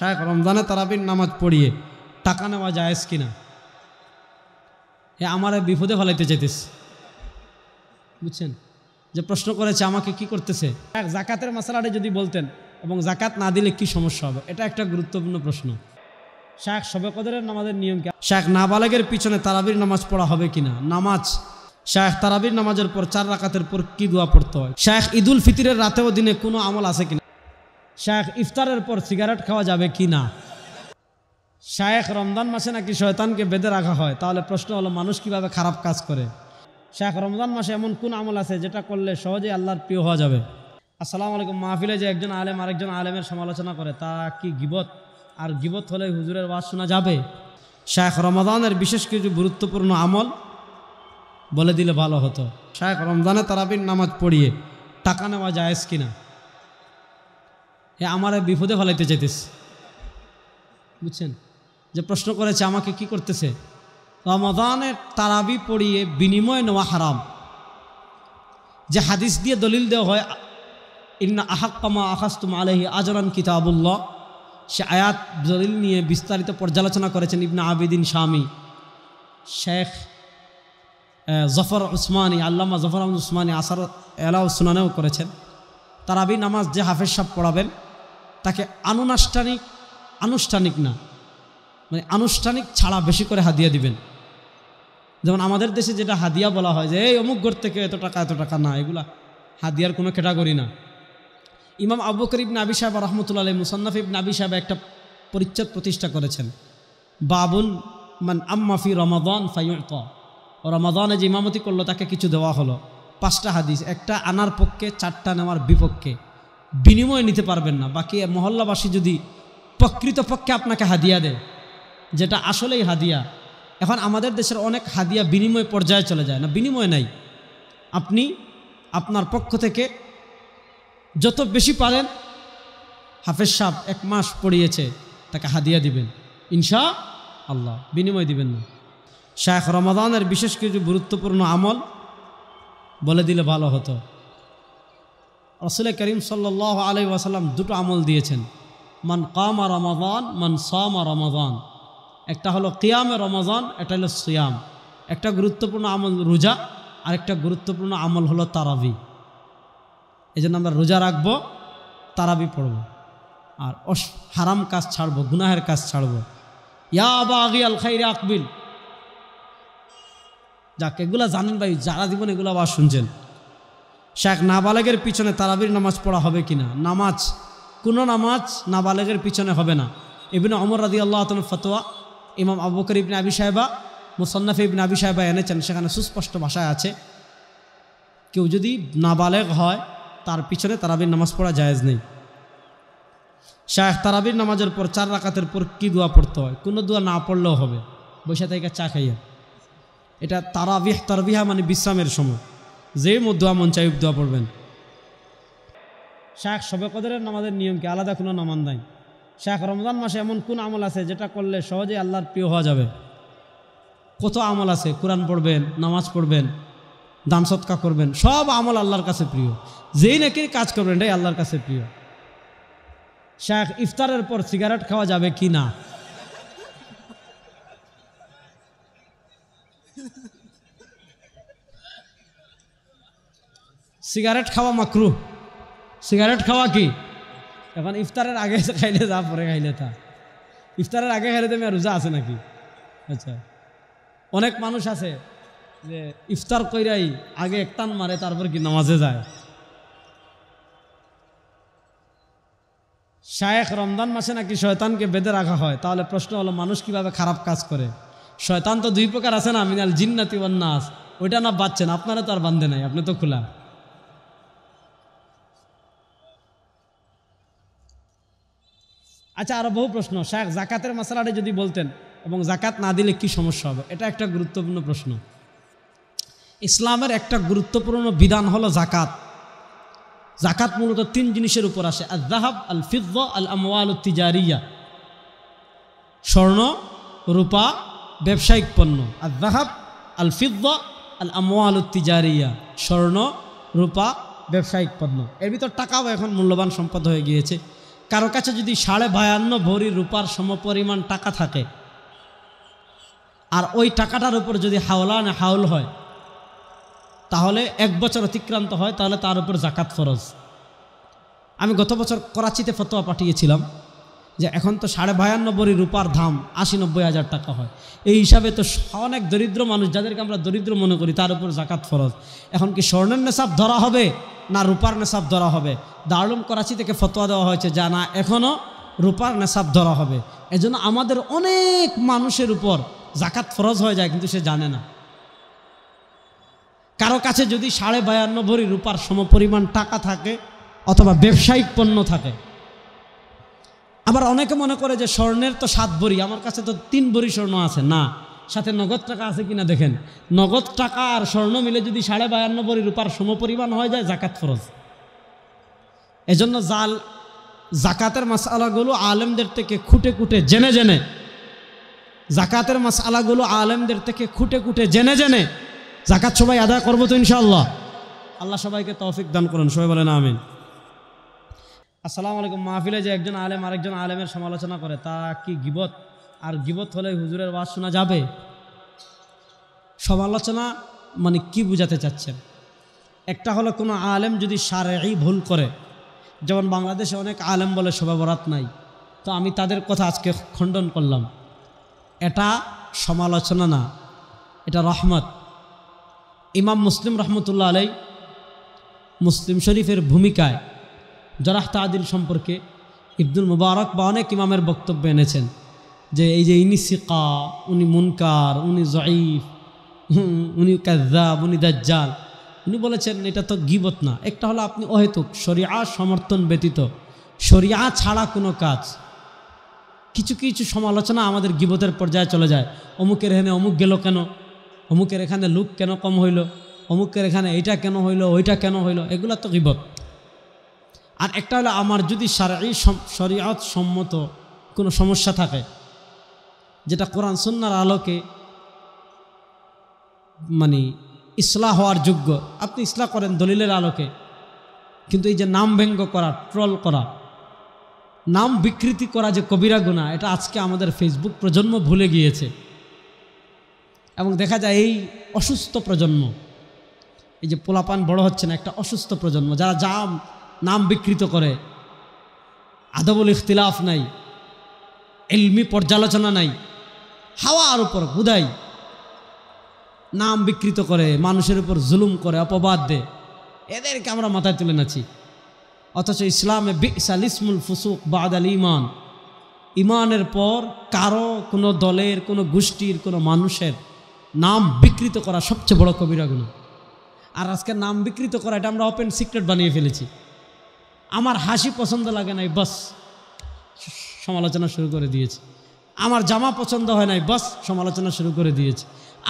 শেখ রমজানে তারাবির নামাজ পড়িয়ে টাকা নেওয়া যায়স কিনা এ আমার বিপদে ফলাইতে যেতিস বুঝছেন যে প্রশ্ন করেছে আমাকে কি করতেছে এক জাকাতের মশলাটা যদি বলতেন এবং জাকাত না দিলে কি সমস্যা হবে এটা একটা গুরুত্বপূর্ণ প্রশ্ন শাহ সবে নামাজের নিয়ম কি শাহ নাবালেগের পিছনে তারাবির নামাজ পড়া হবে কিনা নামাজ শাহ তারাবির নামাজের পর চার রাকাতের পর কি দোয়া পড়তে হয় শাহ ঈদুল ফিতিরের রাতেও দিনে কোনো আমল আছে কিনা শায়েখ ইফতারের পর সিগারেট খাওয়া যাবে কি না শায়েখ রমজান মাসে নাকি শয়তানকে বেঁধে রাখা হয় তাহলে প্রশ্ন হলো মানুষ কিভাবে খারাপ কাজ করে শায়েখ রমজান মাসে এমন কোন আমল আছে যেটা করলে সহজেই আল্লাহর প্রিয় হওয়া যাবে আসসালামু আলাইকুম মাহফিলে যে একজন আলেম আরেকজন আলেমের সমালোচনা করে তা কি গিবত আর গিবত হলে হুজুরের ওয়াজ শোনা যাবে শায়েখ রমজানের বিশেষ কিছু গুরুত্বপূর্ণ আমল বলে দিলে ভালো হতো শায়েখ রমজানে তারাবির নামাজ পড়িয়ে টাকা নেওয়া যায় কিনা এ আমার বিপদে ফেলাইতে চাইতেছে বুঝছেন যে প্রশ্ন করেছে আমাকে কি করতেছে রমদানের তারাবি পড়িয়ে বিনিময় নেওয়া হারাম যে হাদিস দিয়ে দলিল দেওয়া হয় ইন্না আহাক্কামা আহাস্তুম আলহি আজরান কিতাবুল্লাহ সে আয়াত দলিল নিয়ে বিস্তারিত পর্যালোচনা করেছেন ইবনা আবিদিন স্বামী শেখ জফর উসমানী আল্লামা জফর আহমদ উসমানী আসার এলাহ সুনানেও করেছেন তারাবি নামাজ যে হাফেজ সাহ পড়াবেন তাকে আনুষ্ঠানিক আনুষ্ঠানিক না মানে আনুষ্ঠানিক ছাড়া বেশি করে হাদিয়া দিবেন যেমন আমাদের দেশে যেটা হাদিয়া বলা হয় যে এই অমুক ঘর থেকে এত টাকা এত টাকা না এগুলা হাদিয়ার কোনো ক্যাটাগরি না ইমাম আবু করিব নাবি সাহেব রহমতুল্লা আলী মুসান্নাফ ইব নাবি সাহেব একটা পরিচ্ছদ প্রতিষ্ঠা করেছেন বাবুন মান আম্মাফি রমাদান ক রমাদনে যে ইমামতি করলো তাকে কিছু দেওয়া হলো পাঁচটা হাদিস একটা আনার পক্ষে চারটা নেওয়ার বিপক্ষে বিনিময় নিতে পারবেন না বাকি মহল্লাবাসী যদি প্রকৃতপক্ষে আপনাকে হাদিয়া দেয় যেটা আসলেই হাদিয়া এখন আমাদের দেশের অনেক হাদিয়া বিনিময় পর্যায়ে চলে যায় না বিনিময় নাই আপনি আপনার পক্ষ থেকে যত বেশি পারেন হাফেজ সাহ এক মাস পড়িয়েছে তাকে হাদিয়া দিবেন ইনশা আল্লাহ বিনিময় দিবেন না শাহ রমাদানের বিশেষ কিছু গুরুত্বপূর্ণ আমল বলে দিলে ভালো হতো রসুলের করিম সাল্লাহ আলি ওয়াসাল্লাম দুটো আমল দিয়েছেন মান আর রমাজান মান আর রমাজান একটা হলো কিয়ামে রমাজান একটা হলো সিয়াম একটা গুরুত্বপূর্ণ আমল রোজা আর একটা গুরুত্বপূর্ণ আমল হলো তারাবি এই জন্য আমরা রোজা রাখব তারাবি পড়ব আর অস হারাম কাজ ছাড়ব গুনাহের কাজ ছাড়ব ইয়া আবা আগি আল খাই আকবিল যাক এগুলা জানেন ভাই যারা জীবন এগুলো আবার শুনছেন শেখ নাবালেগের পিছনে তারাবির নামাজ পড়া হবে কি না নামাজ কোনো নামাজ নাবালেগের পিছনে হবে না ইবিন অমর রাজি আল্লাহ আতন ফতোয়া ইমাম আবুকর ইবিন আবি সাহেবা মুসন্নাফ ইবিন আবি সাহেবা এনেছেন সেখানে সুস্পষ্ট ভাষায় আছে কেউ যদি নাবালেগ হয় তার পিছনে তারাবির নামাজ পড়া জায়েজ নেই শাহ তারাবির নামাজের পর চার রাকাতের পর কি দোয়া পড়তে হয় কোনো দোয়া না পড়লেও হবে বৈশা থেকে চা খাইয়া এটা তারাবিহ তারবিহা মানে বিশ্রামের সময় যে মধ্যা মন চাই দোয়া পড়বেন শাখ সবে কদরের নামাজের নিয়মকে আলাদা কোনো নামান নাই শাখ রমজান মাসে এমন কোন আমল আছে যেটা করলে সহজে আল্লাহর প্রিয় হওয়া যাবে কত আমল আছে কোরআন পড়বেন নামাজ পড়বেন দান সৎকা করবেন সব আমল আল্লাহর কাছে প্রিয় যেই নাকি কাজ করবেন এটাই আল্লাহর কাছে প্রিয় শাখ ইফতারের পর সিগারেট খাওয়া যাবে কি না সিগারেট খাওয়া মাকরু সিগারেট খাওয়া কি এখন ইফতারের আগে খাইলে যা পরে খাইলে তা ইফতারের আগে খাইলে তুমি রোজা আছে নাকি আচ্ছা অনেক মানুষ আছে যে ইফতার কইরাই আগে একটান মারে তারপর কি নামাজে যায় শায়েখ রমজান মাসে নাকি শয়তানকে বেঁধে রাখা হয় তাহলে প্রশ্ন হলো মানুষ কিভাবে খারাপ কাজ করে শয়তান তো দুই প্রকার আছে না মিনাল জিন্নাতি নাস ওইটা না বাচ্চেন আপনারা তো আর বান্ধে নাই আপনি তো খোলা আচ্ছা আরও বহু প্রশ্ন শেখ জাকাতের মশলাটা যদি বলতেন এবং জাকাত না দিলে কি সমস্যা হবে এটা একটা গুরুত্বপূর্ণ প্রশ্ন ইসলামের একটা গুরুত্বপূর্ণ বিধান হলো জাকাত জাকাত মূলত তিন জিনিসের উপর আসে আল জাহাব আল ফিজ আল আমাল তিজারিয়া স্বর্ণ রূপা ব্যবসায়িক পণ্য আল জাহাব আল ফিজ আল আমাল তিজারিয়া স্বর্ণ রূপা ব্যবসায়িক পণ্য এর ভিতর টাকাও এখন মূল্যবান সম্পদ হয়ে গিয়েছে কারো কাছে যদি সাড়ে বায়ান্ন ভরি রূপার সমপরিমাণ টাকা থাকে আর ওই টাকাটার উপর যদি হাওলা না হাউল হয় তাহলে এক বছর অতিক্রান্ত হয় তাহলে তার উপর জাকাত ফরজ আমি গত বছর করাচিতে ফতোয়া পাঠিয়েছিলাম যে এখন তো সাড়ে বায়ান্নব্বই রূপার দাম আশি নব্বই হাজার টাকা হয় এই হিসাবে তো অনেক দরিদ্র মানুষ যাদেরকে আমরা দরিদ্র মনে করি তার উপর জাকাত ফরজ এখন কি স্বর্ণের নেশাব ধরা হবে না রূপার নেশাব ধরা হবে দারুম করাচি থেকে ফতোয়া দেওয়া হয়েছে যা না এখনও রূপার নেশাব ধরা হবে এজন্য আমাদের অনেক মানুষের উপর জাকাত ফরজ হয়ে যায় কিন্তু সে জানে না কারো কাছে যদি সাড়ে বায়ান্ন ভরি রূপার সমপরিমাণ টাকা থাকে অথবা ব্যবসায়িক পণ্য থাকে আবার অনেকে মনে করে যে স্বর্ণের তো সাত বড়ি আমার কাছে তো তিন বড়ি স্বর্ণ আছে না সাথে নগদ টাকা আছে কিনা দেখেন নগদ টাকা আর স্বর্ণ মিলে যদি সাড়ে বায়ান্ন বড়ি রূপার সমপরিমাণ হয়ে যায় জাকাত ফরজ এজন্য জাল জাকাতের মাস আলাগুলো আলেমদের থেকে খুঁটে খুঁটে জেনে জেনে জাকাতের মাস আলাগুলো আলেমদের থেকে খুঁটে খুঁটে জেনে জেনে জাকাত সবাই আদায় করবো তো ইনশাল্লাহ আল্লাহ সবাইকে তৌফিক দান করুন সবাই বলেন আমিন আসসালামু আলাইকুম মাহফিলে যে একজন আলেম আরেকজন আলেমের সমালোচনা করে তা কি গিবত আর গিবত হলে হুজুরের ওয়াজ শোনা যাবে সমালোচনা মানে কি বুঝাতে চাচ্ছেন একটা হলো কোনো আলেম যদি সারেই ভুল করে যেমন বাংলাদেশে অনেক আলেম বলে শোভা বরাত নাই তো আমি তাদের কথা আজকে খণ্ডন করলাম এটা সমালোচনা না এটা রহমত ইমাম মুসলিম রহমতুল্লাহ আলাই মুসলিম শরীফের ভূমিকায় জরাহ তাদিল সম্পর্কে ইবদুল মুবারক বা অনেক ইমামের বক্তব্য এনেছেন যে এই যে ইনি সিকা উনি মুনকার উনি জঈফ উনি কাজাব উনি দাজ্জাল উনি বলেছেন এটা তো গিবত না একটা হলো আপনি অহেতুক শরিয়া সমর্থন ব্যতীত শরিয়া ছাড়া কোনো কাজ কিছু কিছু সমালোচনা আমাদের গিবতের পর্যায়ে চলে যায় অমুকের এখানে অমুক গেল কেন অমুকের এখানে লুক কেন কম হইল অমুকের এখানে এইটা কেন হইল ওইটা কেন হইল এগুলো তো গিবত আর একটা হলো আমার যদি সারি শরিয়ত সম্মত কোনো সমস্যা থাকে যেটা কোরআন সন্ন্যার আলোকে মানে ইসলাহ হওয়ার যোগ্য আপনি ইসলাহ করেন দলিলের আলোকে কিন্তু এই যে নাম ব্যঙ্গ করা ট্রল করা নাম বিকৃতি করা যে কবিরা গুণা এটা আজকে আমাদের ফেসবুক প্রজন্ম ভুলে গিয়েছে এবং দেখা যায় এই অসুস্থ প্রজন্ম এই যে পোলাপান বড় হচ্ছে না একটা অসুস্থ প্রজন্ম যারা যা নাম বিকৃত করে আদবুল ইখতিলাফ নাই এলমি পর্যালোচনা নাই হাওয়ার উপর হুদাই নাম বিকৃত করে মানুষের উপর জুলুম করে অপবাদ দেয় এদেরকে আমরা মাথায় তুলে নাছি অথচ ইসলামে বিসাল ইসমুল ফুসুক বাদ আল ইমান ইমানের পর কারো কোনো দলের কোনো গোষ্ঠীর কোনো মানুষের নাম বিকৃত করা সবচেয়ে বড় কবিরাগুলো আর আজকে নাম বিকৃত করা এটা আমরা ওপেন সিক্রেট বানিয়ে ফেলেছি আমার হাসি পছন্দ লাগে নাই বাস সমালোচনা শুরু করে দিয়েছে আমার জামা পছন্দ হয় নাই বাস সমালোচনা শুরু করে দিয়েছে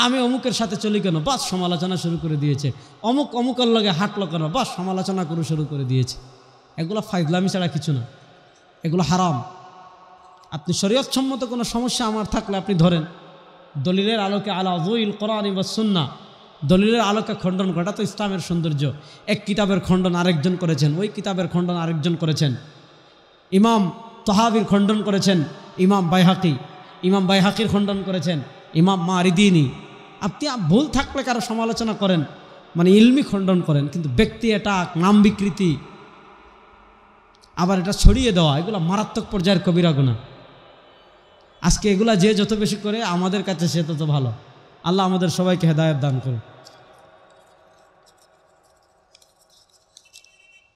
আমি অমুকের সাথে চলি কেন বাস সমালোচনা শুরু করে দিয়েছে অমুক অমুকের লগে হাঁটলো কেন বাস সমালোচনা করে শুরু করে দিয়েছে এগুলো ফাইজলামি ছাড়া কিছু না এগুলো হারাম আপনি সম্মত কোনো সমস্যা আমার থাকলে আপনি ধরেন দলিলের আলোকে আলা জুইল কোরআন সুন্না দলিলের আলোকে খণ্ডন করাটা তো ইসলামের সৌন্দর্য এক কিতাবের খণ্ডন আরেকজন করেছেন ওই কিতাবের খণ্ডন আরেকজন করেছেন ইমাম তহাবির খণ্ডন করেছেন ইমাম বাইহাকি ইমাম বাইহাকির খণ্ডন করেছেন ইমাম মারিদিনী আপনি ভুল থাকলে কারো সমালোচনা করেন মানে ইলমি খণ্ডন করেন কিন্তু ব্যক্তি এটা নাম বিকৃতি আবার এটা ছড়িয়ে দেওয়া এগুলো মারাত্মক পর্যায়ের কবিরাগুনা আজকে এগুলা যে যত বেশি করে আমাদের কাছে সে তত ভালো আল্লাহ আমাদের সবাইকে হেদায়ত দান করুন